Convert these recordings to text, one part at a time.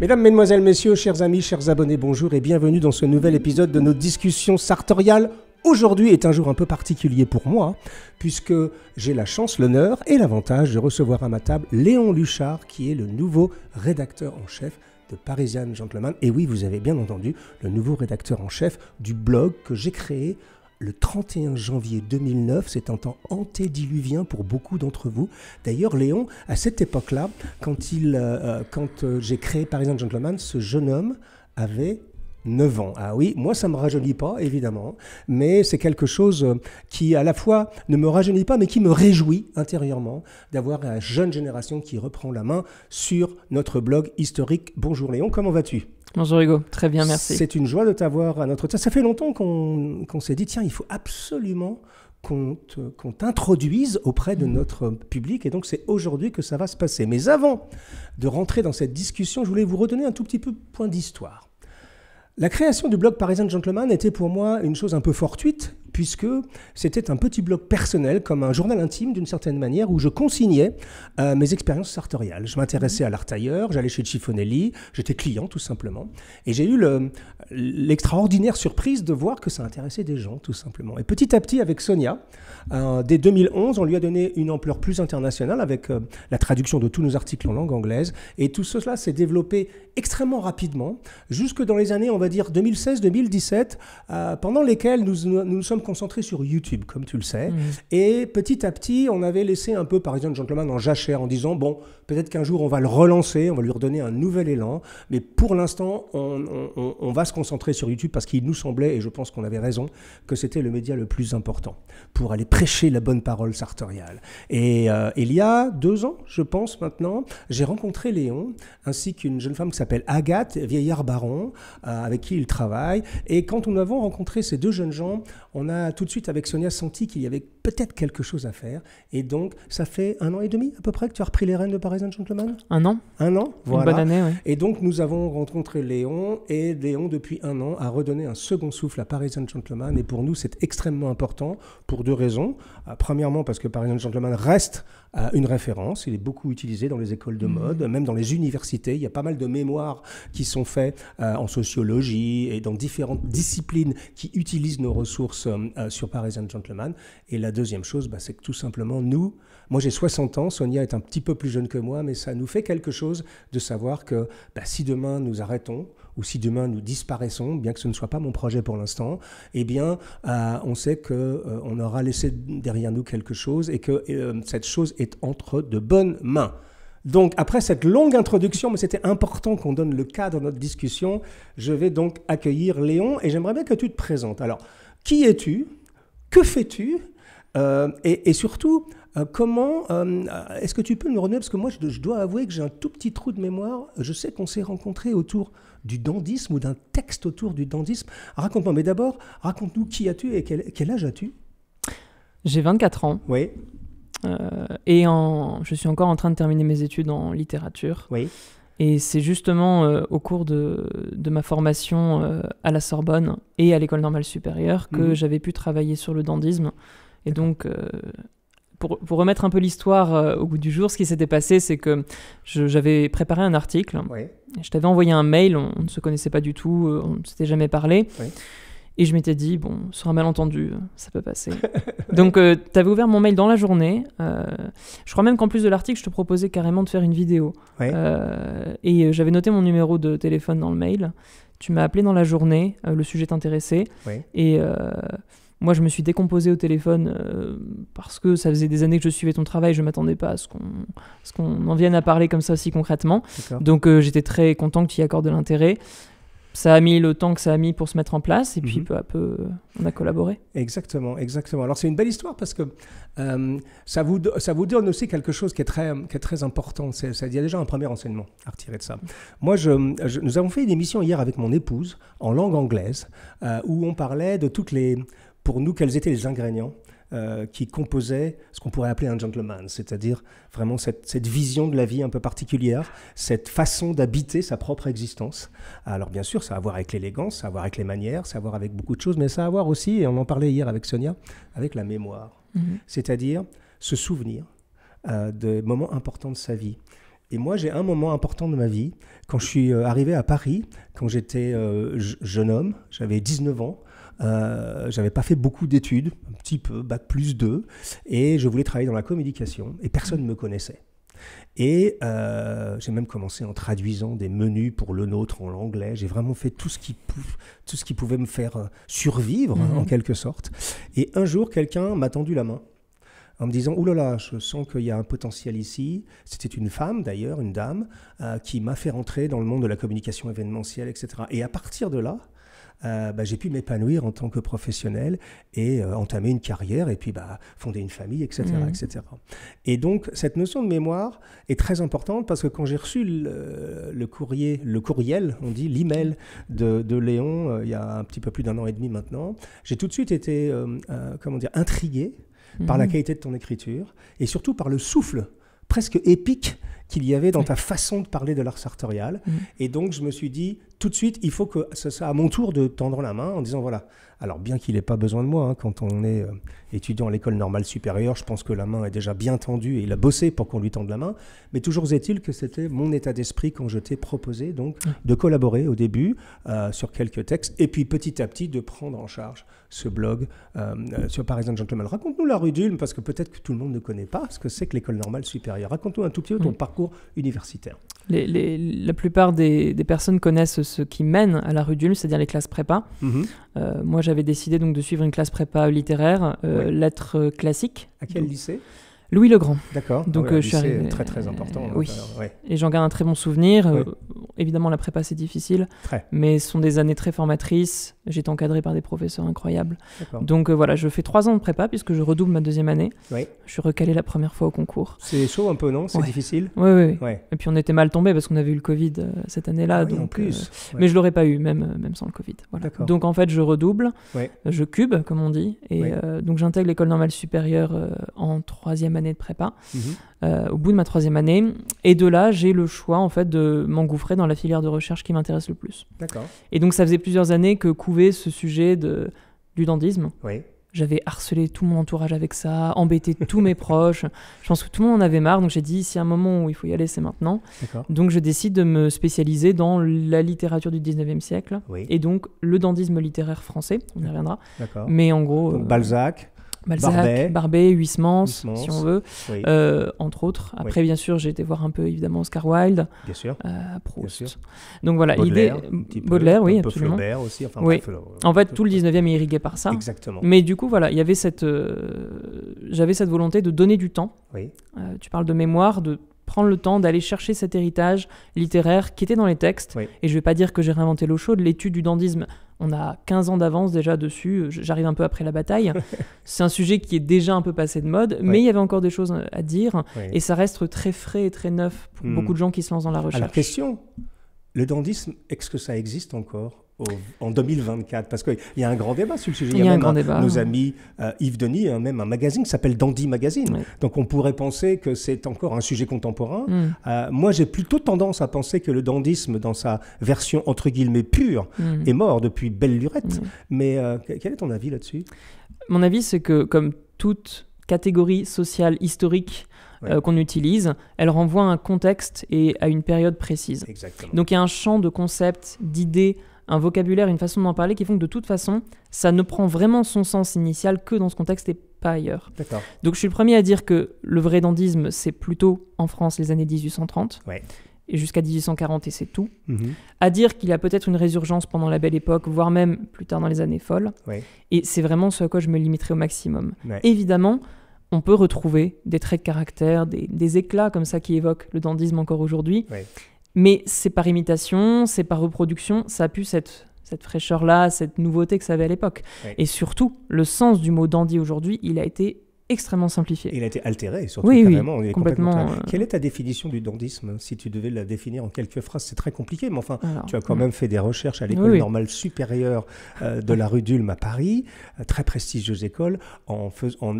Mesdames, Mesdemoiselles, Messieurs, chers amis, chers abonnés, bonjour et bienvenue dans ce nouvel épisode de nos discussions sartoriales. Aujourd'hui est un jour un peu particulier pour moi, puisque j'ai la chance, l'honneur et l'avantage de recevoir à ma table Léon Luchard, qui est le nouveau rédacteur en chef de Parisian Gentleman. Et oui, vous avez bien entendu, le nouveau rédacteur en chef du blog que j'ai créé le 31 janvier 2009. C'est un temps antédiluvien pour beaucoup d'entre vous. D'ailleurs, Léon, à cette époque-là, quand, euh, euh, quand euh, j'ai créé Parisian Gentleman, ce jeune homme avait 9 ans. Ah oui, moi ça me rajeunit pas, évidemment, mais c'est quelque chose qui à la fois ne me rajeunit pas, mais qui me réjouit intérieurement d'avoir la jeune génération qui reprend la main sur notre blog historique. Bonjour Léon, comment vas-tu Bonjour Hugo, très bien, merci. C'est une joie de t'avoir à notre... Ça fait longtemps qu'on s'est dit, tiens, il faut absolument qu'on t'introduise auprès de mhm. notre public. Et donc, c'est aujourd'hui que ça va se passer. Mais avant de rentrer dans cette discussion, je voulais vous redonner un tout petit peu point d'histoire. La création du blog Parisien Gentleman était pour moi une chose un peu fortuite, puisque c'était un petit blog personnel, comme un journal intime d'une certaine manière, où je consignais euh, mes expériences sartoriales. Je m'intéressais à l'art tailleur, j'allais chez Chiffonelli, j'étais client tout simplement, et j'ai eu l'extraordinaire surprise de voir que ça intéressait des gens tout simplement. Et petit à petit, avec Sonia, euh, dès 2011, on lui a donné une ampleur plus internationale avec euh, la traduction de tous nos articles en langue anglaise, et tout cela s'est développé extrêmement rapidement, jusque dans les années, on va dire 2016-2017, pendant lesquelles nous nous sommes concentré sur YouTube, comme tu le sais. Mm. Et petit à petit, on avait laissé un peu Parisian Gentleman en jachère en disant bon, peut-être qu'un jour on va le relancer, on va lui redonner un nouvel élan. Mais pour l'instant, on, va se concentrer sur YouTube parce qu'il nous semblait, et je pense qu'on avait raison, que c'était le média le plus important pour aller prêcher la bonne parole sartoriale. Et euh, il y a deux ans, je pense maintenant, j'ai rencontré Léon ainsi qu'une jeune femme qui s'appelle Agathe, vieillard baron, euh, avec qui il travaille. Et quand nous avons rencontré ces deux jeunes gens, on a tout de suite avec Sonia senti qu'il y avait peut-être quelque chose à faire. Et donc, ça fait un an et demi à peu près que tu as repris les rênes de Parisian Gentleman Un an. Un an, voilà. Une bonne année, oui. Et donc, nous avons rencontré Léon, et Léon, depuis un an, a redonné un second souffle à Parisian Gentleman. Et pour nous, c'est extrêmement important pour deux raisons. Euh, premièrement, parce que Parisian Gentleman reste euh, une référence. Il est beaucoup utilisé dans les écoles de mm. mode, même dans les universités. Il y a pas mal de mémoires qui sont faits euh, en sociologie et dans différentes disciplines qui utilisent nos ressources sur Parisian Gentleman. Et la deuxième chose, bah, c'est que tout simplement, nous, moi j'ai 60 ans, Sonia est un petit peu plus jeune que moi, mais ça nous fait quelque chose de savoir que bah, si demain nous arrêtons, ou si demain nous disparaissons, bien que ce ne soit pas mon projet pour l'instant, eh bien, euh, on sait que euh, on aura laissé derrière nous quelque chose et que euh, cette chose est entre de bonnes mains. Donc, après cette longue introduction, mais c'était important qu'on donne le cadre de notre discussion, je vais donc accueillir Léon et j'aimerais bien que tu te présentes. Alors, qui es-tu Que fais-tu euh, et, surtout, euh, comment euh, est-ce que tu peux nous renouer Parce que moi, je, dois avouer que j'ai un tout petit trou de mémoire. Je sais qu'on s'est rencontrés autour du dandisme ou d'un texte autour du dandisme. Raconte-moi, mais d'abord, raconte-nous qui as-tu et quel, âge as-tu J'ai 24 ans. Oui. et je suis encore en train de terminer mes études en littérature. Oui. Et c'est justement au cours de, ma formation à la Sorbonne et à l'École normale supérieure que mhm. j'avais pu travailler sur le dandisme et donc, euh, pour, remettre un peu l'histoire euh, au goût du jour, ce qui s'était passé, c'est que j'avais préparé un article. Je t'avais envoyé un mail, on, ne se connaissait pas du tout, euh, on ne s'était jamais parlé. Et je m'étais dit, bon, sur un malentendu, ça peut passer. donc, tu avais ouvert mon mail dans la journée. je crois même qu'en plus de l'article, je te proposais carrément de faire une vidéo. et j'avais noté mon numéro de téléphone dans le mail. Tu m'as appelé dans la journée, le sujet t'intéressait. Et moi, je me suis décomposé au téléphone euh, parce que ça faisait des années que je suivais ton travail, je ne m'attendais pas à ce qu'on qu'on en vienne à parler comme ça si concrètement. Donc, euh, j'étais très content que tu y accordes de l'intérêt. Ça a mis le temps que ça a mis pour se mettre en place, et puis mhm. peu à peu, euh, on a collaboré. Exactement, exactement. Alors, c'est une belle histoire parce que ça, vous, ça vous donne aussi quelque chose qui est très, qui est très important. Ça il y a déjà un premier enseignement à retirer de ça. Moi, je, nous avons fait une émission hier avec mon épouse en langue anglaise où on parlait de toutes les pour nous quels étaient les ingrédients euh, qui composaient ce qu'on pourrait appeler un gentleman, c'est-à-dire vraiment cette, vision de la vie un peu particulière, cette façon d'habiter sa propre existence. Alors bien sûr, ça a à voir avec l'élégance, ça a à voir avec les manières, ça a à voir avec beaucoup de choses, mais ça a à voir aussi, et on en parlait hier avec Sonia, avec la mémoire, mhm. c'est-à-dire se souvenir euh, de moments importants de sa vie. Et moi, j'ai un moment important de ma vie. Quand je suis euh, arrivé à Paris, quand j'étais euh, jeune homme, j'avais 19 ans, euh, j'avais pas fait beaucoup d'études, un petit peu, bac plus 2, et je voulais travailler dans la communication, et personne ne me connaissait. Et euh, j'ai même commencé en traduisant des menus pour le nôtre en anglais. J'ai vraiment fait tout ce, qui tout ce qui pouvait me faire euh, survivre, hein, en mhm. quelque sorte. Et un jour, quelqu'un m'a tendu la main en me disant oulala, là là, je sens qu'il y a un potentiel ici. C'était une femme d'ailleurs, une dame, qui m'a fait rentrer dans le monde de la communication événementielle, etc. Et à partir de là, euh, bah, j'ai pu m'épanouir en tant que professionnel et euh, entamer une carrière et puis bah, fonder une famille, etc., mmh. etc. Et donc, cette notion de mémoire est très importante parce que quand j'ai reçu le, courrier, le courriel, on dit l'email de, de Léon euh, il y a un petit peu plus d'un an et demi maintenant, j'ai tout de suite été, comment dire, intrigué par la mmh. qualité de ton écriture et surtout par le souffle presque épique qu'il y avait dans ta façon de parler de l'art sartorial. Mmh. Et donc, je me suis dit, tout de suite, il faut que ce soit à mon tour de tendre la main en disant voilà. Alors, bien qu'il n'ait pas besoin de moi, hein, quand on est euh, étudiant à l'école normale supérieure, je pense que la main est déjà bien tendue et il a bossé pour qu'on lui tende la main. Mais toujours est-il que c'était mon état d'esprit quand je t'ai proposé donc de collaborer au début euh, sur quelques textes et puis petit à petit de prendre en charge ce blog euh, sur Par exemple, Gentleman. Raconte-nous la rue d'Ulm parce que peut-être que tout le monde ne connaît pas ce que c'est que l'école normale supérieure. Raconte-nous un tout petit peu ton parcours universitaire la plupart des, personnes connaissent ce qui mène à la rue d'Ulm, c'est-à-dire les classes prépa. Mhm. Euh, moi, j'avais décidé donc de suivre une classe prépa littéraire, euh, lettres classiques. À quel lycée Louis le Grand. D'accord. Ah donc euh, je suis très très important. Euh, oui. Euh, et j'en garde un très bon souvenir. évidemment, la prépa c'est difficile, très. mais ce sont des années très formatrices. J'ai été encadré par des professeurs incroyables. Donc voilà, je fais trois ans de prépa puisque je redouble ma deuxième année. Oui. Je suis recalé la première fois au concours. C'est chaud un peu, non C'est difficile. Oui, oui, oui. Et puis on était mal tombé parce qu'on avait eu le Covid cette année-là. donc plus. mais je l'aurais pas eu même même sans le Covid. Voilà. Donc en fait, je redouble, je cube comme on dit, et donc j'intègre l'école normale supérieure en troisième année de prépa, mhm. euh, au bout de ma troisième année. Et de là, j'ai le choix en fait de m'engouffrer dans la filière de recherche qui m'intéresse le plus. D'accord. Et donc, ça faisait plusieurs années que couvait ce sujet de, du dandisme. Oui. J'avais harcelé tout mon entourage avec ça, embêté tous mes proches. Je pense que tout le monde en avait marre, donc j'ai dit s'il y a un moment où il faut y aller, c'est maintenant. Donc je décide de me spécialiser dans la littérature du 19e siècle et donc le dandisme littéraire français, on y reviendra. Mais en gros. Euh, Balzac, Balzac, Barbet, Huysmans, si on veut, euh, entre autres. Après, bien sûr, j'ai été voir un peu, évidemment, Oscar Wilde, bien sûr. Euh, Proust. Donc voilà, l'idée... Baudelaire, oui, un peu absolument. Flaubert aussi. Enfin, oui. Euh, en fait, tout le 19e est irrigué par ça. Exactement. Mais du coup, voilà, il y avait cette... j'avais cette volonté de donner du temps. Oui. tu parles de mémoire, de prendre le temps d'aller chercher cet héritage littéraire qui était dans les textes. Et je ne vais pas dire que j'ai réinventé l'eau chaude, l'étude du dandisme, on a 15 ans d'avance déjà dessus, j'arrive un peu après la bataille. c'est un sujet qui est déjà un peu passé de mode, mais il y avait encore des choses euh, à dire, et ça reste très frais et très neuf pour hmm. beaucoup de gens qui se lancent dans la recherche. La question, le dandisme, est-ce que ça existe encore en 2024 Parce qu'il y a un grand débat sur le sujet. Il y a, un grand débat. Nos amis euh, Yves Denis, a hein, même un magazine qui s'appelle Dandy Magazine. Donc on pourrait penser que c'est encore un sujet contemporain. Mm. Euh, moi, j'ai plutôt tendance à penser que le dandisme, dans sa version entre guillemets pure, mm. est mort depuis belle lurette. Mm. Mais euh, quel est ton avis là-dessus Mon avis, c'est que comme toute catégorie sociale historique, qu'on utilise, elle renvoie à un contexte et à une période précise. Donc il y a un champ de concepts, d'idées, un vocabulaire, une façon d'en parler qui font que de toute façon, ça ne prend vraiment son sens initial que dans ce contexte et pas ailleurs. Donc je suis le premier à dire que le vrai dandisme, c'est plutôt en France les années 1830. Et jusqu'à 1840 et c'est tout. Mm-hmm. À dire qu'il y a peut-être une résurgence pendant la Belle Époque, voire même plus tard dans les années folles. Et c'est vraiment ce à quoi je me limiterai au maximum. Évidemment, on peut retrouver des traits de caractère, des, éclats comme ça qui évoquent le dandisme encore aujourd'hui. Mais c'est par imitation, c'est par reproduction, ça a pu cette, fraîcheur-là, cette nouveauté que ça avait à l'époque. Et surtout, le sens du mot dandy aujourd'hui, il a été extrêmement simplifié. il a été altéré, surtout carrément. Oui, complètement. Euh. Quelle est ta définition du dandisme Si tu devais la définir en quelques phrases, c'est très compliqué, mais enfin, tu as quand hmm. même fait des recherches à l'école normale supérieure euh, de la rue d'Ulm à Paris, euh, très prestigieuse école, en, fais... en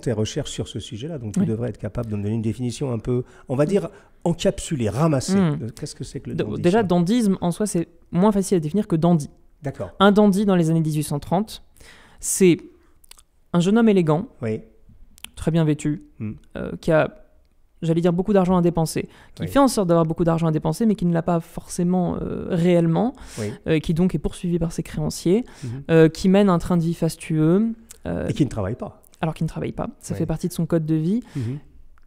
tes recherches sur ce sujet-là. Donc, tu devrais être capable de me donner une définition un peu, on va dire, encapsulée, ramassée. Hmm. Qu'est-ce que c'est que le dandisme Déjà, dandisme, en soi, c'est moins facile à définir que dandy. D'accord. Un dandy dans les années 1830, c'est un jeune homme élégant. Oui très bien vêtu, mm. euh, qui a, j'allais dire, beaucoup d'argent à dépenser, qui fait en sorte d'avoir beaucoup d'argent à dépenser, mais qui ne l'a pas forcément euh, réellement, euh, qui donc est poursuivi par ses créanciers, mm-hmm. qui mène un train de vie fastueux. Et qui ne travaille pas. Alors qu'il ne travaille pas, ça fait partie de son code de vie. Mm-hmm.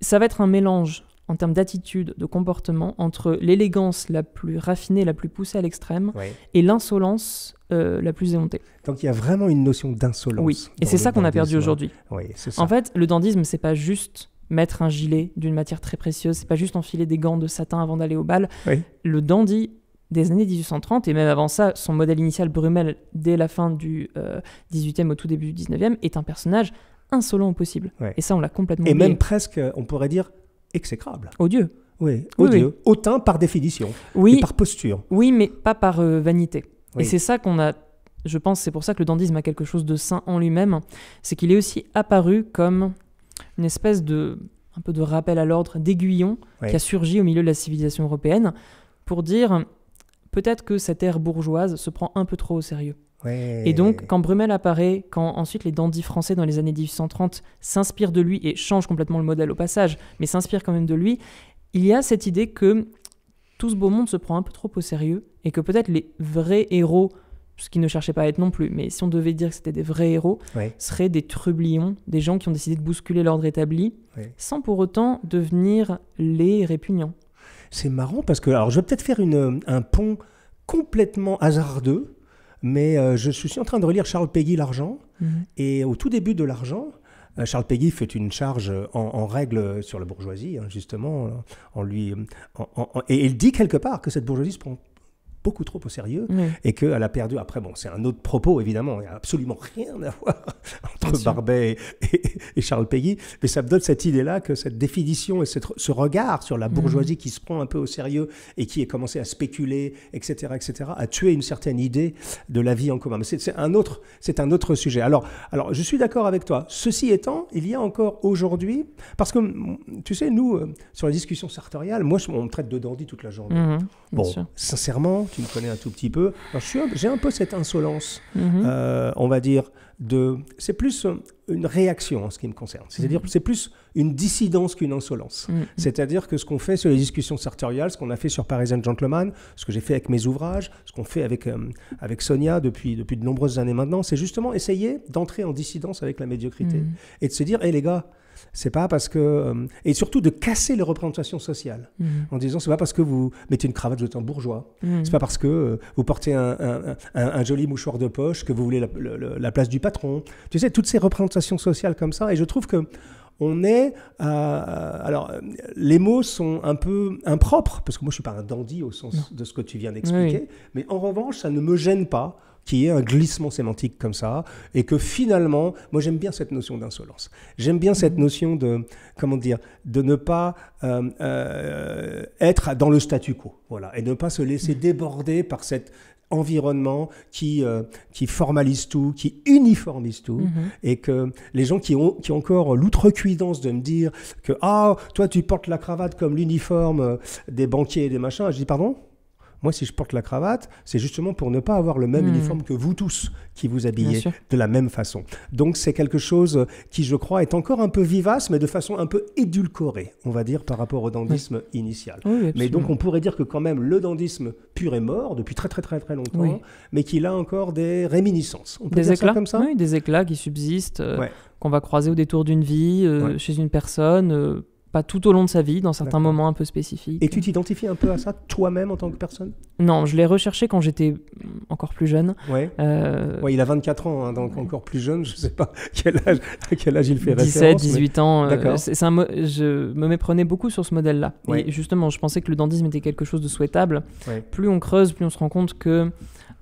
Ça va être un mélange en termes d'attitude, de comportement, entre l'élégance la plus raffinée, la plus poussée à l'extrême, et l'insolence euh, la plus éhontée. Donc il y a vraiment une notion d'insolence. Oui, et c'est ça qu'on a perdu aujourd'hui. Oui, en fait, le dandisme, c'est pas juste mettre un gilet d'une matière très précieuse, c'est pas juste enfiler des gants de satin avant d'aller au bal. Oui. Le dandy des années 1830 et même avant ça, son modèle initial Brummel dès la fin du 18e euh, au tout début du 19e est un personnage insolent au possible. Et ça, on l'a complètement Et même presque, on pourrait dire, exécrable. Odieux. Oui, odieux. Oui, par définition. Oui. par posture. Oui, mais pas par euh, vanité. Et c'est ça qu'on a. Je pense c'est pour ça que le dandisme a quelque chose de sain en lui-même. C'est qu'il est aussi apparu comme une espèce de. un peu de rappel à l'ordre, d'aiguillon qui a surgi au milieu de la civilisation européenne pour dire peut-être que cette ère bourgeoise se prend un peu trop au sérieux. Et donc, quand Brummel apparaît, quand ensuite les dandys français dans les années 1830 s'inspirent de lui et changent complètement le modèle au passage, mais s'inspirent quand même de lui, il y a cette idée que tout ce beau monde se prend un peu trop au sérieux et que peut-être les vrais héros, ce qu'ils ne cherchaient pas à être non plus, mais si on devait dire que c'était des vrais héros, seraient des trublions, des gens qui ont décidé de bousculer l'ordre établi, sans pour autant devenir les répugnants. C'est marrant parce que, alors je vais peut-être faire une, un pont complètement hasardeux mais euh, je, suis en train de relire Charles Péguy, L'argent. Mhm. Et au tout début de L'argent, euh, Charles Péguy fait une charge en, règle sur la bourgeoisie, hein, justement, en lui, et il dit quelque part que cette bourgeoisie se prend beaucoup trop au sérieux et qu'elle a perdu. Après, bon, c'est un autre propos, évidemment. Il n'y a absolument rien à voir entre Barbet et, Charles Peggy. Mais ça me donne cette idée-là que cette définition et ce regard sur la mm. bourgeoisie qui se prend un peu au sérieux et qui est commencé à spéculer, etc., etc., a tué une certaine idée de la vie en commun. Mais c'est un autre, c'est un autre sujet. Alors, alors, je suis d'accord avec toi. Ceci étant, il y a encore aujourd'hui, parce que mm, tu sais, nous, euh, sur la discussion sartoriale, moi, on me traite de dandy toute la journée. Mm-hmm. bon, sincèrement, tu me connais un tout petit peu. J'ai un, peu cette insolence, mhm. euh, on va dire, de. C'est plus euh, une réaction en ce qui me concerne. C'est-à-dire mhm. c'est plus une dissidence qu'une insolence. Mhm. C'est-à-dire que ce qu'on fait sur les discussions sartoriales, ce qu'on a fait sur Parisian Gentleman, ce que j'ai fait avec mes ouvrages, ce qu'on fait avec, euh, avec Sonia depuis, depuis de nombreuses années maintenant, c'est justement essayer d'entrer en dissidence avec la médiocrité et de se dire, hé les gars, c'est pas parce que. Euh, et surtout de casser les représentations sociales mmh. en disant c'est pas parce que vous mettez une cravate de temps bourgeois, mmh. c'est pas parce que euh, vous portez un, joli mouchoir de poche que vous voulez la, place du patron. Tu sais, toutes ces représentations sociales comme ça. Et je trouve que. On est. alors, les mots sont un peu impropres, parce que moi, je ne suis pas un dandy au sens de ce que tu viens d'expliquer, mais en revanche, ça ne me gêne pas qui est un glissement sémantique comme ça, et que finalement, moi j'aime bien cette notion d'insolence. J'aime bien cette notion de, comment dire, de ne pas euh, euh, être dans le statu quo, voilà, et ne pas se laisser mm. déborder par cet environnement qui, euh, qui formalise tout, qui uniformise tout, mm-hmm. et que les gens qui ont, qui ont encore l'outrecuidance de me dire que, ah, toi tu portes la cravate comme l'uniforme des banquiers et des machins, je dis, pardon moi, si je porte la cravate, c'est justement pour ne pas avoir le même hmm. uniforme que vous tous qui vous habillez de la même façon. Donc, c'est quelque chose qui, je crois, est encore un peu vivace, mais de façon un peu édulcorée, on va dire, par rapport au dandisme initial. mais donc, on pourrait dire que quand même, le dandisme pur est mort depuis très, très, très, très longtemps, mais qu'il a encore des réminiscences. des éclats comme ça des éclats qui subsistent, euh, qu'on va croiser au détour d'une vie, euh, chez une personne. Euh, pas tout au long de sa vie, dans certains moments un peu spécifiques. Et tu t'identifies un peu à ça toi-même en tant que personne Non, je l'ai recherché quand j'étais encore plus jeune. Ouais. Euh, il a 24 ans, hein, donc encore plus jeune, je ne sais pas quel âge, à quel âge il fait 17, 18 ans. Euh, c'est, un je me méprenais beaucoup sur ce modèle-là. Et justement, je pensais que le dandisme était quelque chose de souhaitable. Plus on creuse, plus on se rend compte que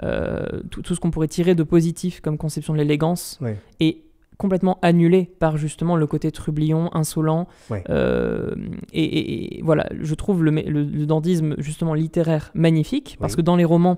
euh, tout, tout, ce qu'on pourrait tirer de positif comme conception de l'élégance est complètement annulé par justement le côté trublion, insolent. Euh, et, voilà, je trouve le, le, dandisme justement littéraire magnifique, parce que dans les romans,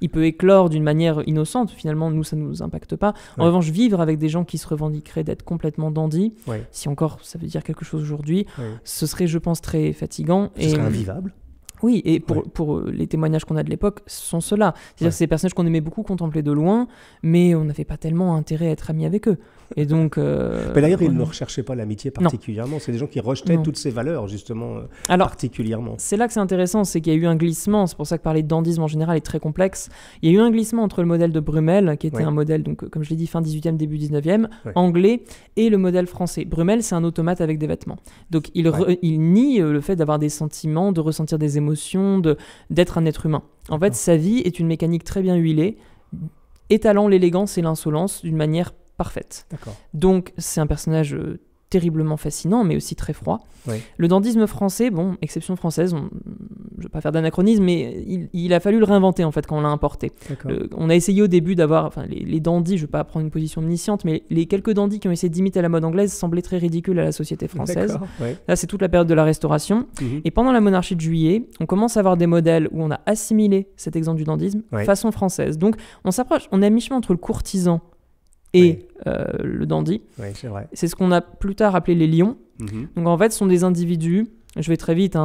il peut éclore d'une manière innocente, finalement, nous, ça ne nous impacte pas. En revanche, vivre avec des gens qui se revendiqueraient d'être complètement dandy, si encore ça veut dire quelque chose aujourd'hui, ce serait, je pense, très fatigant. Ce serait invivable. Oui, et pour, pour euh, les témoignages qu'on a de l'époque, ce sont ceux-là. C'est-à-dire ces personnages qu'on aimait beaucoup contempler de loin, mais on n'avait pas tellement intérêt à être amis avec eux. Et donc. Euh, d'ailleurs, ils ne recherchaient pas l'amitié particulièrement. C'est des gens qui rejetaient toutes ces valeurs, justement, euh, Alors, particulièrement. C'est là que c'est intéressant, c'est qu'il y a eu un glissement. C'est pour ça que parler de dandisme en général est très complexe. Il y a eu un glissement entre le modèle de Brummel, qui était un modèle, donc, euh, comme je l'ai dit, fin 18e, début 19e, anglais, et le modèle français. Brummel, c'est un automate avec des vêtements. Donc, il, nie le fait d'avoir des sentiments, de ressentir des émotions, d'être un être humain. En fait, sa vie est une mécanique très bien huilée, étalant l'élégance et l'insolence d'une manière parfaite. Donc c'est un personnage euh, terriblement fascinant, mais aussi très froid. Le dandisme français, bon, exception française, je ne vais pas faire d'anachronisme, mais il, a fallu le réinventer en fait quand on l'a importé. Euh, on a essayé au début d'avoir, enfin les, dandis, dandys, je ne vais pas prendre une position omnisciente, mais les quelques dandys qui ont essayé d'imiter la mode anglaise semblaient très ridicules à la société française. Là, c'est toute la période de la Restauration. Mhm. Et pendant la monarchie de juillet, on commence à avoir des modèles où on a assimilé cet exemple du dandysme façon française. Donc on s'approche, on est à mi-chemin entre le courtisan et euh, le dandy. c'est ce qu'on a plus tard appelé les lions. Mhm. Donc en fait, ce sont des individus. Je vais très vite.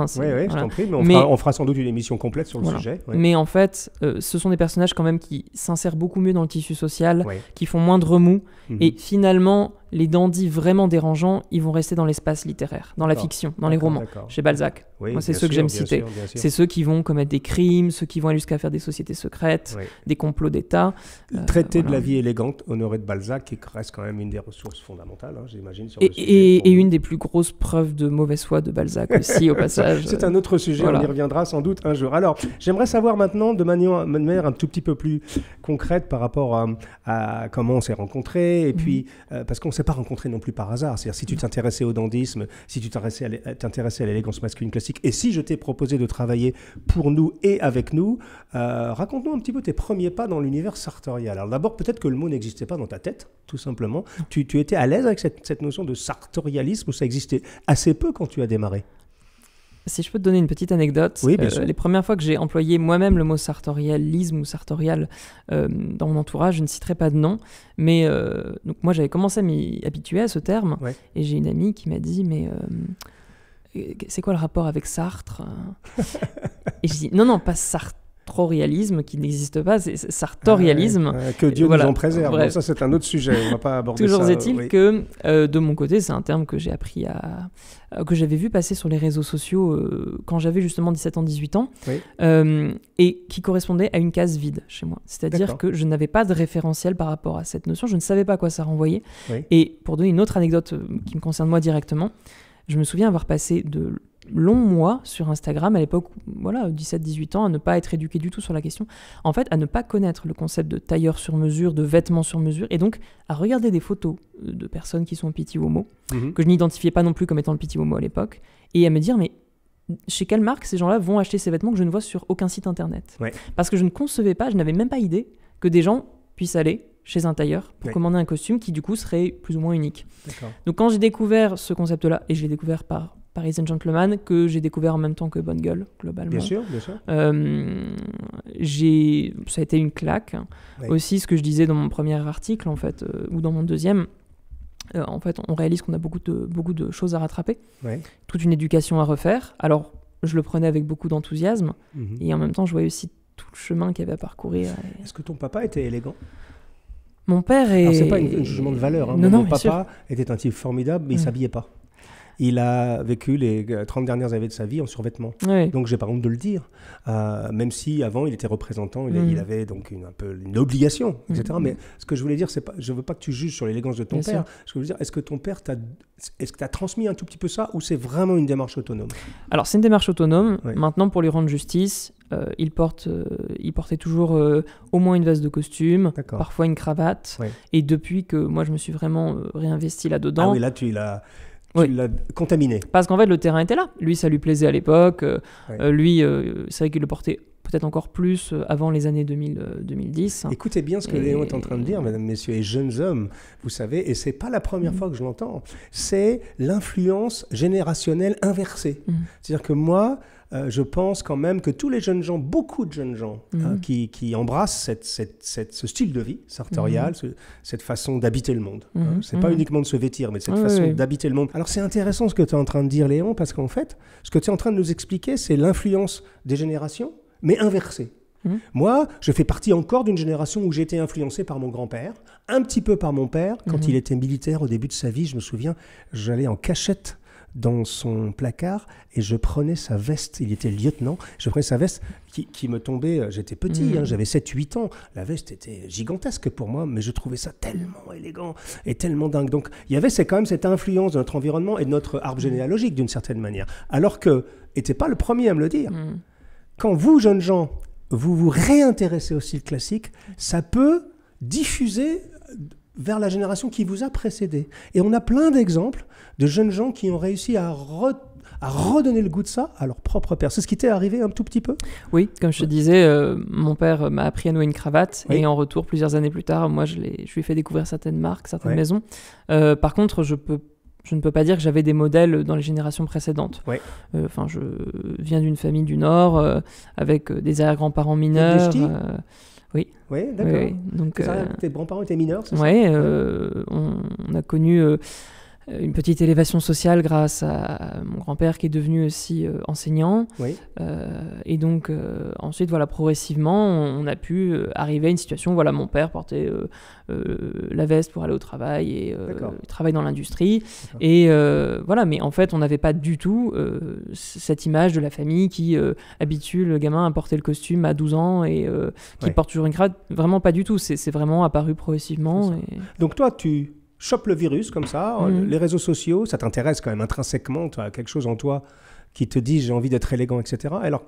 mais, on, Fera, sans doute une émission complète sur le sujet. Mais en fait, euh, ce sont des personnages quand même qui s'insèrent beaucoup mieux dans le tissu social, qui font moins de remous, et mhm. finalement, les dandys vraiment dérangeants, ils vont rester dans l'espace littéraire, dans la fiction, dans les romans, chez Balzac. c'est ceux que j'aime citer. C'est ceux qui vont commettre des crimes, ceux qui vont aller jusqu'à faire des sociétés secrètes, des complots d'État. Le euh, traité de la vie élégante, honoré de Balzac, qui reste quand même une des ressources fondamentales, hein, j'imagine. Et, et, et une des plus grosses preuves de mauvaise foi de Balzac aussi, au passage. C'est un autre sujet, on y reviendra sans doute un jour. Alors, j'aimerais savoir maintenant, de manière, un tout petit peu plus concrète par rapport à, à comment on s'est rencontrés, et mhm. puis euh, parce qu'on ne s'est pas rencontré non plus par hasard. cest à si tu t'intéressais au dandisme, si tu euh, t'intéressais à l'élégance masculine classique, et si je t'ai proposé de travailler pour nous et avec nous, euh, raconte-nous un petit peu tes premiers pas dans l'univers sartorial. Alors d'abord, peut-être que le mot n'existait pas dans ta tête, tout simplement. Tu, étais à l'aise avec cette, cette, notion de sartorialisme, où ça existait assez peu quand tu as démarré si je peux te donner une petite anecdote, euh, les premières fois que j'ai employé moi-même le mot sartorialisme ou sartorial euh, dans mon entourage, je ne citerai pas de nom, mais euh, donc moi j'avais commencé à m'y habituer à ce terme, et j'ai une amie qui m'a dit mais c'est quoi le rapport avec Sartre Et je dis non non pas Sartre réalisme qui n'existe pas, c'est sartorialisme. que Dieu nous en préserve. ça, c'est un autre sujet. On va pas aborder Toujours est-il que, euh, de mon côté, c'est un terme que j'ai appris à. Euh, que j'avais vu passer sur les réseaux sociaux euh, quand j'avais justement 17 ans, 18 ans, et qui correspondait à une case vide chez moi. C'est-à-dire que je n'avais pas de référentiel par rapport à cette notion, je ne savais pas à quoi ça renvoyait. Et pour donner une autre anecdote qui me concerne moi directement, je me souviens avoir passé de long mois sur Instagram à l'époque, voilà, 17-18 ans, à ne pas être éduqué du tout sur la question. En fait, à ne pas connaître le concept de tailleur sur mesure, de vêtements sur mesure, et donc à regarder des photos euh, de personnes qui sont piti homo, mhm. que je n'identifiais pas non plus comme étant le piti homo à l'époque, et à me dire, mais chez quelle marque ces gens-là vont acheter ces vêtements que je ne vois sur aucun site internet Parce que je ne concevais pas, je n'avais même pas idée que des gens puissent aller chez un tailleur pour commander un costume qui du coup serait plus ou moins unique. Donc quand j'ai découvert ce concept-là, et je l'ai découvert par Parisian Gentleman, que j'ai découvert en même temps que Bonne Gueule, globalement. Bien sûr, bien sûr. Euh, j'ai... Ça a été une claque. Aussi, ce que je disais dans mon premier article, en fait, euh, ou dans mon deuxième, euh, en fait, on réalise qu'on a beaucoup de, beaucoup de choses à rattraper, oui. toute une éducation à refaire. Alors, je le prenais avec beaucoup d'enthousiasme, mhm. et en même temps, je voyais aussi tout le chemin qu'il y avait à parcourir. Est-ce que ton papa était élégant mon père est. c'est pas un jugement de valeur. Hein. Non, mon papa était un type formidable, mais il mm. s'habillait pas il a vécu les 30 euh, dernières années de sa vie en survêtement. Donc j'ai pas honte de le dire, euh, même si avant il était représentant, il, mm. avait donc une, un peu une obligation, etc. Mm. Mais ce que je voulais dire, c'est pas, je veux pas que tu juges sur l'élégance de ton père. Ce que je veux dire, est-ce que ton père t'a, est-ce que t'as transmis un tout petit peu ça, ou c'est vraiment une démarche autonome Alors c'est une démarche autonome. Maintenant, pour lui rendre justice, euh, il, porte, il portait toujours au moins une veste de costume, parfois une cravate. Et depuis que moi, je me suis vraiment réinvesti là-dedans. Ah oui, là, tu l'as tu l'as contaminé. Parce qu'en fait, le terrain était là. Lui, ça lui plaisait à l'époque. Euh, euh, lui, euh, c'est vrai qu'il le portait peut-être encore plus avant les années 2000, 2010. Écoutez bien ce que Léon est en train de dire, mesdames, messieurs, et jeunes hommes, vous savez, et c'est pas la première mhm. fois que je l'entends, c'est l'influence générationnelle inversée. Mhm. C'est-à-dire que moi, euh, je pense quand même que tous les jeunes gens, beaucoup de jeunes gens hein, mhm. qui, embrassent ce style de vie sartorial, mhm. cette façon d'habiter le monde. Ce hein. n'est mhm. C'est pas uniquement de se vêtir, mais cette façon d'habiter le monde. Alors c'est intéressant ce que tu es en train de dire, Léon, parce qu'en fait, ce que tu es en train de nous expliquer, c'est l'influence des générations, mais inversée. Moi, je fais partie encore d'une génération où j'ai été influencé par mon grand-père, un petit peu par mon père. Quand il était militaire au début de sa vie, je me souviens, j'allais en cachette dans son placard et je prenais sa veste. Il était lieutenant. Je prenais sa veste qui, me tombait. Euh, j'étais petit, hein, mm. j'avais 7-8 ans. La veste était gigantesque pour moi, mais je trouvais ça tellement élégant et tellement dingue. Donc il y avait quand même cette influence de notre environnement et de notre arbre mm. généalogique d'une certaine manière. Alors que, n'était pas le premier à me le dire, mm. quand vous, jeunes gens, vous vous réintéressez au style classique, ça peut diffuser vers la génération qui vous a précédé. Et on a plein d'exemples de jeunes gens qui ont réussi à, à redonner le goût de ça à leur propre père. C'est ce qui t'est arrivé un tout petit peu Oui, comme je te disais, euh, mon père m'a appris à nouer une cravate et en retour, plusieurs années plus tard, moi, je, lui ai fait découvrir certaines marques, certaines maisons. Euh, par contre, je peux je ne peux pas dire que j'avais des modèles dans les générations précédentes. Euh, enfin, je viens d'une famille du Nord avec des arrière-grands-parents mineurs. Oui. Oui, d'accord. Donc, euh, tes grands-parents étaient mineurs, c'est ça Oui, euh, on, a connu euh, euh, une petite élévation sociale grâce à mon grand-père qui est devenu aussi euh, enseignant. Euh, et donc, ensuite, voilà, progressivement, on, a pu arriver à une situation où voilà, mon père portait la veste pour aller au travail et travaille dans l'industrie. Et voilà, mais en fait, on n'avait pas du tout cette image de la famille qui habitue le gamin à porter le costume à 12 ans et qui porte toujours une cravate. Vraiment pas du tout. C'est vraiment apparu progressivement. Donc, toi, tu chope le virus comme ça, euh, mhm. les réseaux sociaux, ça t'intéresse quand même intrinsèquement, tu as quelque chose en toi qui te dit j'ai envie d'être élégant, etc. Alors,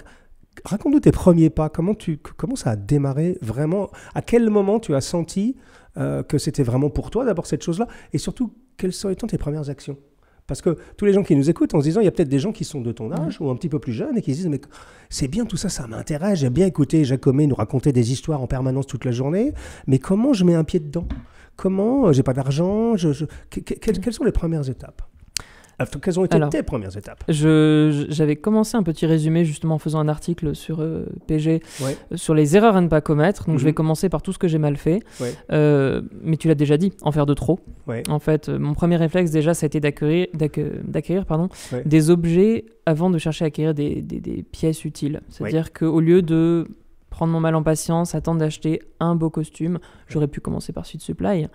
raconte-nous tes premiers pas, comment, tu, comment ça a démarré vraiment, à quel moment tu as senti euh, que c'était vraiment pour toi d'abord cette chose-là, et surtout, quelles seraient tes premières actions parce que tous les gens qui nous écoutent, en se disant, il y a peut-être des gens qui sont de ton âge ou un petit peu plus jeunes et qui se disent, mais c'est bien tout ça, ça m'intéresse, j'aime bien écouter Jacomet nous raconter des histoires en permanence toute la journée, mais comment je mets un pied dedans Comment euh, J'ai pas d'argent. Je, quelles sont les premières étapes quelles ont été tes premières étapes J'avais commencé un petit résumé justement en faisant un article sur euh, PG, euh, sur les erreurs à ne pas commettre. Donc je vais mhm. commencer par tout ce que j'ai mal fait. mais tu l'as déjà dit, en faire de trop. En fait, mon premier réflexe déjà, ça a été d'acquérir pardon, des objets avant de chercher à acquérir des, des pièces utiles. C'est-à-dire qu'au lieu de prendre mon mal en patience, attendre d'acheter un beau costume, J'aurais pu commencer par suite Supply.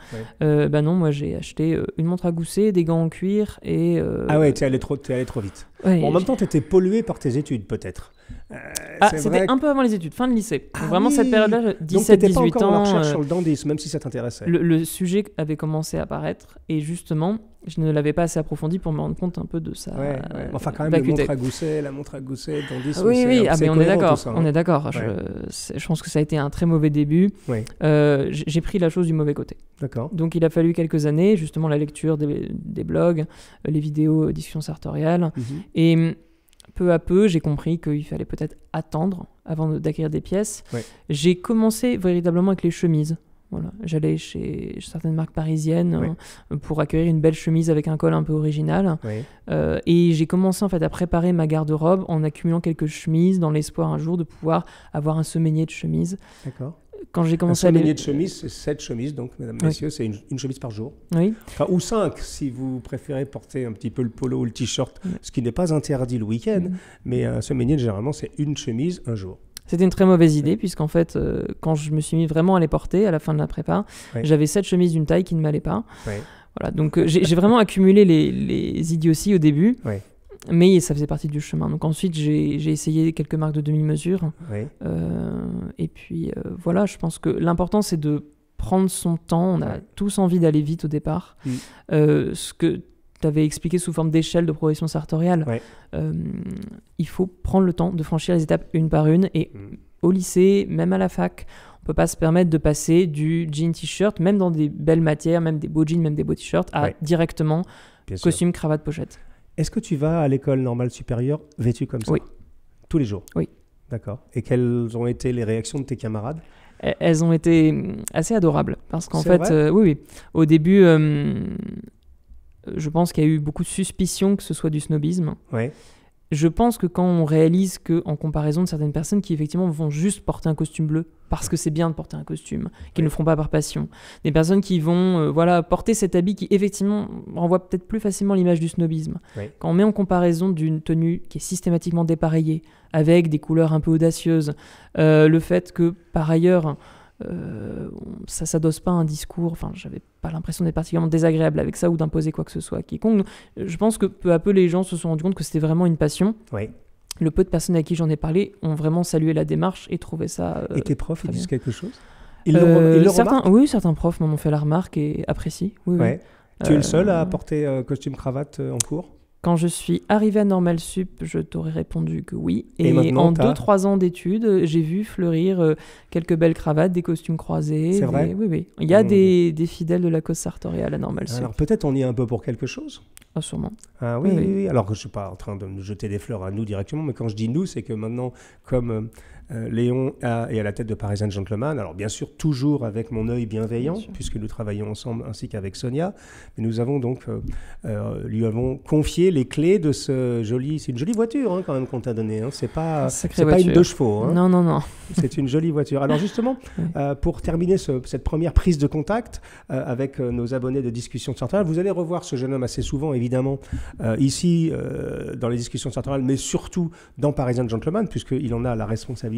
Euh, bah non, moi j'ai acheté euh, une montre à gousset, des gants en cuir et. Euh, ah ouais, t'es allé trop, trop vite. en même temps, t'étais pollué par tes études peut-être. ah, c'était un peu avant les études, fin de lycée. Ah vraiment cette période-là, 17-18 ans. En recherche sur le dandisme, même si ça t'intéressait. Le, sujet avait commencé à apparaître et justement, je ne l'avais pas assez approfondi pour me rendre compte un peu de ça. Ouais, Enfin, quand même, la montre à gousset, la montre à gousset, dans ah oui, oui, ah, on est d'accord. On hein. est d'accord. Je, pense que ça a été un très mauvais début j'ai pris la chose du mauvais côté. D'accord. Donc il a fallu quelques années, justement la lecture des, blogs, euh, les vidéos, euh, discussions sartoriales. Mhm. Et mm, peu à peu, j'ai compris qu'il fallait peut-être attendre avant d'acquérir des pièces. J'ai commencé véritablement avec les chemises. Voilà. J'allais chez certaines marques parisiennes euh, pour accueillir une belle chemise avec un col un peu original. et j'ai commencé en fait à préparer ma garde-robe en accumulant quelques chemises dans l'espoir un jour de pouvoir avoir un semainier de chemises. D'accord quand j'ai commencé à de chemise, c'est 7 chemises, donc, mesdames, messieurs, c'est une, chemise par jour. Oui. Enfin, ou 5, si vous préférez porter un petit peu le polo ou le t-shirt, ce qui n'est pas interdit le week-end, mais un semainier, généralement, c'est une chemise un jour. C'était une très mauvaise idée, puisqu'en fait, euh, quand je me suis mis vraiment à les porter à la fin de la prépa, j'avais 7 chemises d'une taille qui ne m'allait pas. Voilà, donc euh, j'ai vraiment accumulé les, les, idioties au début mais ça faisait partie du chemin. Donc ensuite, j'ai essayé quelques marques de demi-mesure. Euh, et puis euh, voilà, je pense que l'important, c'est de prendre son temps. On a tous envie d'aller vite au départ. Mm. Euh, ce que tu avais expliqué sous forme d'échelle de progression sartoriale, il faut prendre le temps de franchir les étapes une par une. Et mm. au lycée, même à la fac, on peut pas se permettre de passer du jean t-shirt, même dans des belles matières, même des beaux jeans, même des beaux t-shirts, à directement costume, cravate, pochette. Est-ce que tu vas à l'école normale supérieure vêtu comme ça Oui. Tous les jours Oui. D'accord. Et quelles ont été les réactions de tes camarades Elles ont été mm, assez adorables. Parce qu'en fait, euh, oui, oui. Au début, euh, euh, je pense qu'il y a eu beaucoup de suspicions que ce soit du snobisme. Oui. Je pense que quand on réalise qu'en comparaison de certaines personnes qui effectivement vont juste porter un costume bleu, parce que c'est bien de porter un costume, qu'ils ne le feront pas par passion. Des personnes qui vont euh, voilà porter cet habit qui effectivement renvoie peut-être plus facilement l'image du snobisme. Quand on met en comparaison d'une tenue qui est systématiquement dépareillée, avec des couleurs un peu audacieuses, euh, le fait que par ailleurs euh, ça s'adosse pas à un discours, enfin j'avais pas l'impression d'être particulièrement désagréable avec ça ou d'imposer quoi que ce soit à quiconque. Je pense que peu à peu les gens se sont rendus compte que c'était vraiment une passion. Oui le peu de personnes à qui j'en ai parlé ont vraiment salué la démarche et trouvé ça. Était euh, et tes profs, disent quelque chose ils euh, Oui, certains profs m'en ont fait la remarque et apprécient. Tu es le euh, seul à porter costume-cravate en cours quand je suis arrivé à Normal Sup, je t'aurais répondu que oui. Et, en 2-3 ans d'études, euh, j'ai vu fleurir euh, quelques belles cravates, des costumes croisés. C'est vrai. Oui, oui. Il y a ah, des, fidèles de la cause sartoriale à Normal Sup. Alors peut-être on y est un peu pour quelque chose ah, sûrement. Ah oui, oui, Alors que je ne suis pas en train de me jeter des fleurs à nous directement, mais quand je dis nous, c'est que maintenant, comme. Euh, euh, Léon est à la tête de Parisian Gentleman. Alors bien sûr, toujours avec mon œil bienveillant, puisque nous travaillons ensemble ainsi qu'avec Sonia. Mais nous avons donc, euh, euh, lui avons confié les clés de ce joli. C'est une jolie voiture hein, quand même qu'on t'a donnée. Hein. C'est pas, une deux chevaux. Hein. Non, non, non. C'est une jolie voiture. Alors justement, pour terminer cette première prise de contact avec nos abonnés de Discussion Centrale, vous allez revoir ce jeune homme assez souvent, évidemment, ici dans les discussions centrales, mais surtout dans Parisian Gentleman, puisqu'il en a la responsabilité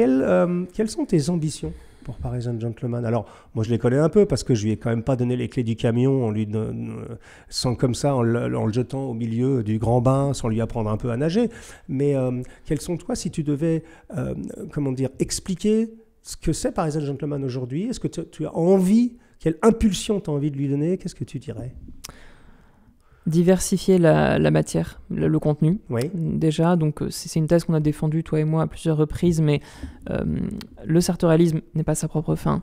euh, quelles, sont tes ambitions pour Parisian Gentleman. Alors, moi, je les connais un peu parce que je lui ai quand même pas donné les clés du camion en lui sans comme ça, en le, jetant au milieu du grand bain, sans lui apprendre un peu à nager. Mais euh, quelles sont toi, si tu devais, euh, comment dire, expliquer ce que c'est Parisian Gentleman aujourd'hui Est-ce que tu, tu, as envie, quelle impulsion tu as envie de lui donner Qu'est-ce que tu dirais Diversifier la, matière, le, contenu. Déjà, donc euh, c'est une thèse qu'on a défendue, toi et moi, à plusieurs reprises, mais euh, le sartorialisme n'est pas sa propre fin.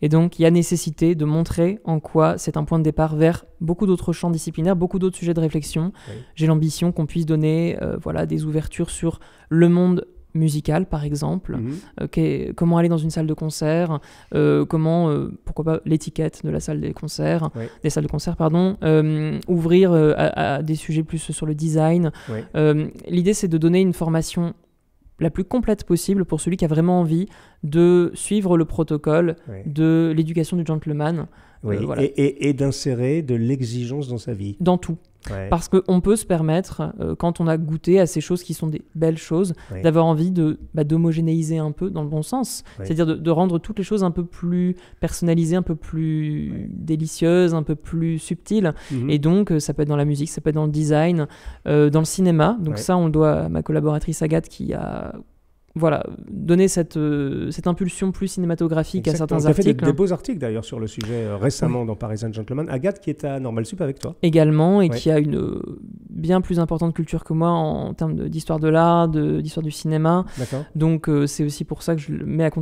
Et donc, il y a nécessité de montrer en quoi c'est un point de départ vers beaucoup d'autres champs disciplinaires, beaucoup d'autres sujets de réflexion. J'ai l'ambition qu'on puisse donner euh, voilà, des ouvertures sur le monde musicale, par exemple, mhm. euh, comment aller dans une salle de concert, euh, comment, euh, pourquoi pas, l'étiquette de la salle des concerts, des salles de concert, pardon, ouvrir à, des sujets plus sur le design. L'idée, c'est de donner une formation la plus complète possible pour celui qui a vraiment envie de suivre le protocole de l'éducation du gentleman. et d'insérer de l'exigence dans sa vie. Dans tout. Parce Parce qu'on peut se permettre, euh, quand on a goûté à ces choses qui sont des belles choses, d'avoir envie de bah, d'homogénéiser un peu dans le bon sens. C'est-à-dire de, rendre toutes les choses un peu plus personnalisées, un peu plus délicieuses, un peu plus subtiles. Mhm. Et donc, euh, ça peut être dans la musique, ça peut être dans le design, euh, dans le cinéma. Donc ça, on le doit à ma collaboratrice Agathe qui a voilà, donner cette, euh, cette impulsion plus cinématographique à certains articles. Tu as fait hein. des, beaux articles d'ailleurs sur le sujet euh, récemment dans Parisian Gentleman. Agathe qui est à Normal Sup avec toi. Également, et qui a une euh, bien plus importante culture que moi en, termes d'histoire de, l'art, d'histoire du cinéma. Donc c'est aussi pour ça que je mets à, mhm.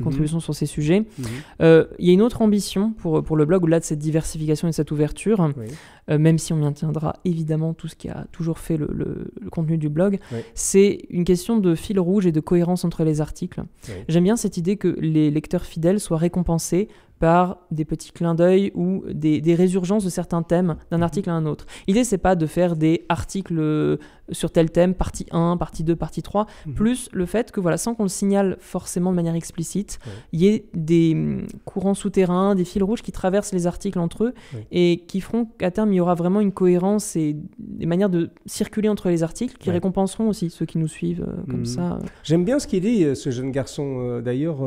contribution, sur ces sujets. Mhm. Il y a une autre ambition pour, pour le blog, au-delà de cette diversification et de cette ouverture, oui. Euh, même si on maintiendra évidemment tout ce qui a toujours fait le, contenu du blog, c'est une question de fil rouge et de cohérence entre les articles. J'aime bien cette idée que les lecteurs fidèles soient récompensés par des petits clins d'œil ou des, résurgences de certains thèmes d'un mhm. article à un autre. L'idée, c'est pas de faire des articles euh, sur tel thème, partie 1, partie 2, partie 3, mhm. plus le fait que, voilà, sans qu'on le signale forcément de manière explicite, il y ait des mm, courants souterrains, des fils rouges qui traversent les articles entre eux et qui feront qu'à terme, il y aura vraiment une cohérence et des manières de circuler entre les articles qui récompenseront aussi ceux qui nous suivent euh, comme mhm. ça. Euh. J'aime bien ce qu'il dit, ce jeune garçon, d'ailleurs.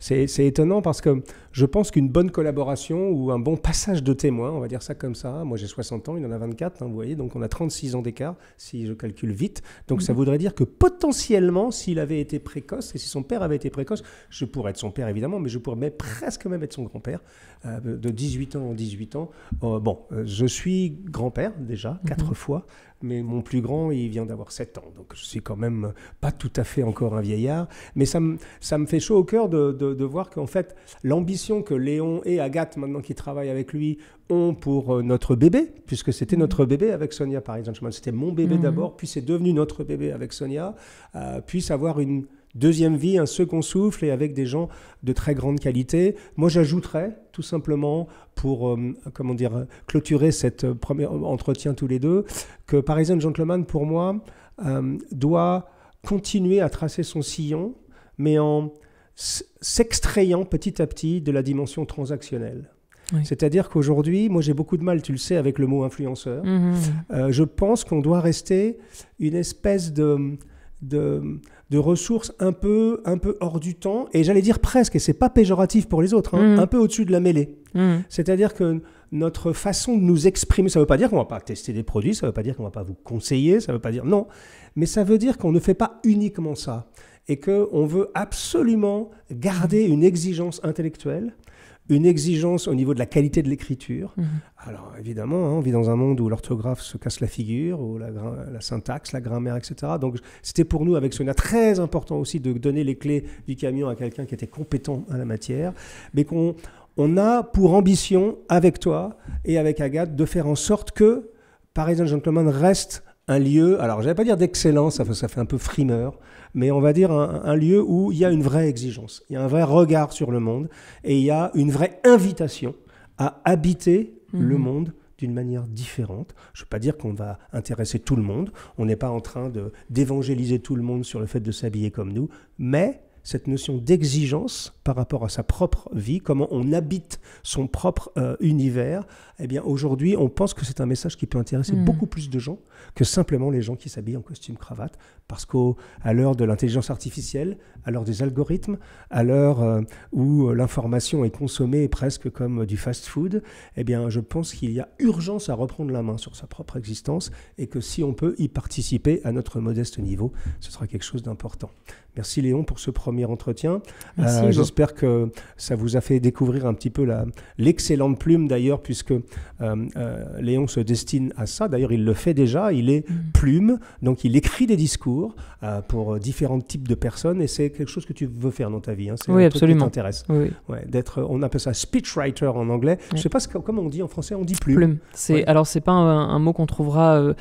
c'est étonnant parce que je je pense qu'une bonne collaboration ou un bon passage de témoin, on va dire ça comme ça. Moi, j'ai 60 ans, il en a 24, hein, vous voyez, donc on a 36 ans d'écart, si je calcule vite. Donc, ça mhm. voudrait dire que potentiellement, s'il avait été précoce et si son père avait été précoce, je pourrais être son père évidemment, mais je pourrais même, presque même être son grand-père, euh, de 18 ans en 18 ans. Euh, bon, euh, je suis grand-père déjà, mhm. quatre fois, mais mon plus grand, il vient d'avoir 7 ans. Donc je suis quand même pas tout à fait encore un vieillard. Mais ça me, ça me fait chaud au cœur de, de voir qu'en fait, l'ambition que Léon et Agathe, maintenant qui travaillent avec lui, ont pour euh, notre bébé, puisque c'était mhm. notre bébé avec Sonia, par exemple. C'était mon bébé mhm. d'abord, puis c'est devenu notre bébé avec Sonia, euh, puisse avoir une deuxième vie, un second souffle et avec des gens de très grande qualité. Moi, j'ajouterais tout simplement pour euh, comment dire clôturer cette premier entretien tous les deux que Parisian Gentleman pour moi doit continuer à tracer son sillon, mais en s'extrayant petit à petit de la dimension transactionnelle. C'est-à-dire qu'aujourd'hui, moi j'ai beaucoup de mal, tu le sais, avec le mot influenceur. Mm-hmm. Euh, je pense qu'on doit rester une espèce de, de, ressources un peu, un peu hors du temps, et j'allais dire presque, et c'est pas péjoratif pour les autres, hein, mm. un peu au-dessus de la mêlée. Mm. C'est-à-dire que notre façon de nous exprimer, ça ne veut pas dire qu'on ne va pas tester des produits, ça ne veut pas dire qu'on ne va pas vous conseiller, ça ne veut pas dire non, mais ça veut dire qu'on ne fait pas uniquement ça et qu'on veut absolument garder une exigence intellectuelle une exigence au niveau de la qualité de l'écriture. Mhm. Alors évidemment, hein, on vit dans un monde où l'orthographe se casse la figure, ou la, syntaxe, la grammaire, etc. Donc c'était pour nous avec Sonia très important aussi de donner les clés du camion à quelqu'un qui était compétent à la matière, mais qu'on a pour ambition, avec toi et avec Agathe, de faire en sorte que Paris Gentleman reste un lieu, alors vais pas dire d'excellence, ça fait un peu frimeur, mais on va dire un, lieu où il y a une vraie exigence, il y a un vrai regard sur le monde et il y a une vraie invitation à habiter mhm. le monde d'une manière différente. Je ne veux pas dire qu'on va intéresser tout le monde, on n'est pas en train d'évangéliser tout le monde sur le fait de s'habiller comme nous, mais cette notion d'exigence par rapport à sa propre vie, comment on habite son propre euh, univers, eh bien aujourd'hui, on pense que c'est un message qui peut intéresser hmm. beaucoup plus de gens que simplement les gens qui s'habillent en costume cravate, parce qu'à l'heure de l'intelligence artificielle, à l'heure des algorithmes, à l'heure euh, où euh, l'information est consommée presque comme du fast-food, eh bien je pense qu'il y a urgence à reprendre la main sur sa propre existence et que si on peut y participer à notre modeste niveau, ce sera quelque chose d'important. Merci Léon pour ce premier entretien. Euh, j'espère que ça vous a fait découvrir un petit peu l'excellente plume d'ailleurs, puisque euh, euh, Léon se destine à ça. D'ailleurs, il le fait déjà. Il est mm. plume, donc il écrit des discours pour différents types de personnes, et c'est quelque chose que tu veux faire dans ta vie. Hein. C'est oui, absolument. Qui t'intéresse. d'être, on appelle ça speechwriter en anglais. Je sais pas ce, comment on dit en français. On dit plume. C'est alors c'est pas un, un mot qu'on trouvera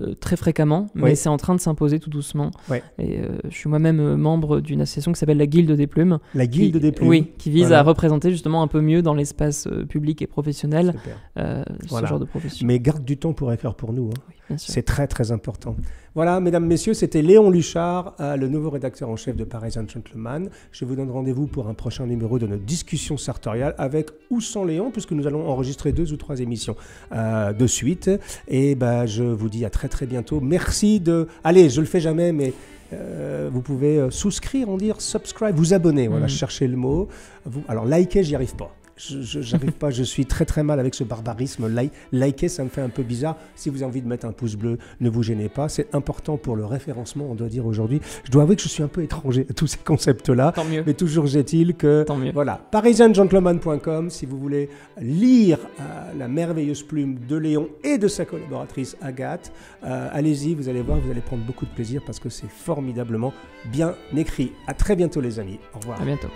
euh, très fréquemment, mais c'est en train de s'imposer tout doucement. Et euh, je suis moi-même euh, membre d'une association qui s'appelle la Guilde des Plumes. La Guilde des Plumes. Oui, qui vise à représenter justement un peu mieux dans l'espace public et professionnel ce genre de profession. Mais garde du temps pour écrire pour nous. Hein. c'est très très important. Voilà, mesdames, messieurs, c'était Léon Luchard, euh, le nouveau rédacteur en chef de Paris Gentleman. Je vous donne rendez-vous pour un prochain numéro de notre discussion sartoriale avec ou sans Léon, puisque nous allons enregistrer deux ou trois émissions euh, de suite. Et ben, je vous dis à très très bientôt. Merci de... Allez, je le fais jamais, mais... Euh, vous pouvez souscrire, on dit subscribe, vous abonner, voilà, je mm. le mot. Vous... Alors, liker, j'y arrive pas je n'arrive pas, je suis très très mal avec ce barbarisme. Like, liker, ça me fait un peu bizarre. Si vous avez envie de mettre un pouce bleu, ne vous gênez pas. C'est important pour le référencement, on doit dire aujourd'hui. Je dois avouer que je suis un peu étranger à tous ces concepts-là. Tant mieux. Mais toujours est-il que. Tant mieux. Voilà. ParisianGentleman.com, si vous voulez lire euh, la merveilleuse plume de Léon et de sa collaboratrice Agathe, euh, allez-y, vous allez voir, vous allez prendre beaucoup de plaisir parce que c'est formidablement bien écrit. À très bientôt, les amis. Au revoir. À bientôt.